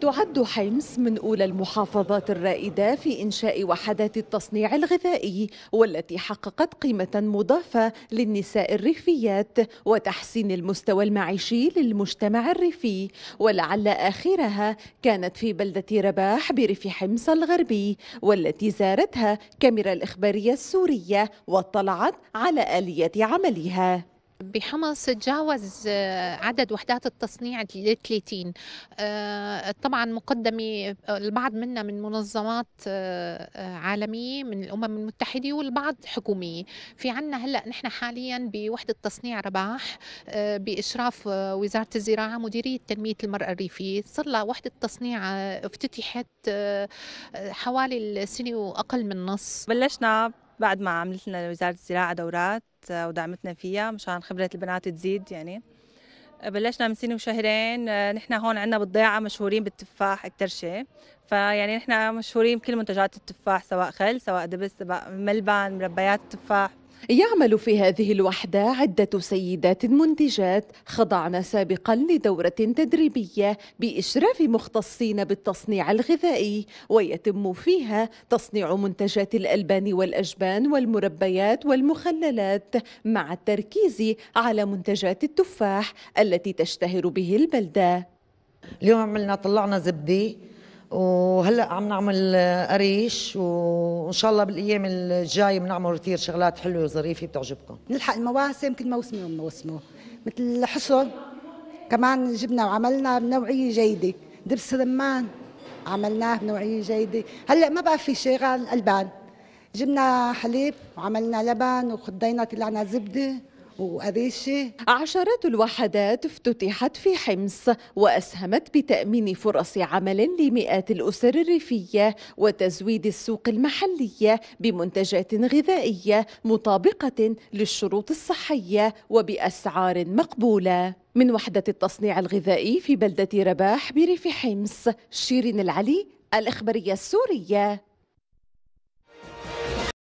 تعد حمص من أولى المحافظات الرائدة في إنشاء وحدات التصنيع الغذائي والتي حققت قيمة مضافة للنساء الريفيات وتحسين المستوى المعيشي للمجتمع الريفي ولعل آخرها كانت في بلدة رباح بريف حمص الغربي والتي زارتها كاميرا الإخبارية السورية واطلعت على آلية عملها بحمص تجاوز آه، عدد وحدات التصنيع ل 30 آه، طبعا مقدمه آه، البعض منا من منظمات عالميه من الامم المتحده والبعض حكوميه في عنا هلا نحن حاليا بوحده تصنيع رباح باشراف وزاره الزراعه مديريه تنميه المراه الريفيه صار لها وحده تصنيع افتتحت حوالي السنه واقل من نص بلشنا بعد ما عملت لنا وزارة الزراعة دورات ودعمتنا فيها مشان خبرة البنات تزيد يعني بلشنا من سنة وشهرين نحن هون عندنا بالضيعة مشهورين بالتفاح أكثر شيء فيعني نحن مشهورين بكل منتجات التفاح سواء خل سواء دبس سواء مربيات التفاح يعمل في هذه الوحدة عدة سيدات منتجات خضعن سابقا لدورة تدريبية بإشراف مختصين بالتصنيع الغذائي ويتم فيها تصنيع منتجات الألبان والأجبان والمربيات والمخللات مع التركيز على منتجات التفاح التي تشتهر به البلدة اليوم عملنا طلعنا زبدة وهلا عم نعمل قريش وان شاء الله بالايام الجايه بنعمل كثير شغلات حلوه وظريفه بتعجبكم نلحق المواسم كل موسم وموسمه مثل الحصن كمان جبنا وعملنا بنوعيه جيده دبس رمان عملناه بنوعيه جيده هلا ما بقى في شيء غير الالبان جبنا حليب وعملنا لبن وخضينا طلعنا زبده وأبيشة عشرات الوحدات افتتحت في حمص وأسهمت بتأمين فرص عمل لمئات الأسر الريفية وتزويد السوق المحلية بمنتجات غذائية مطابقة للشروط الصحية وبأسعار مقبولة من وحدة التصنيع الغذائي في بلدة رباح بريف حمص شيرين العلي الإخبارية السورية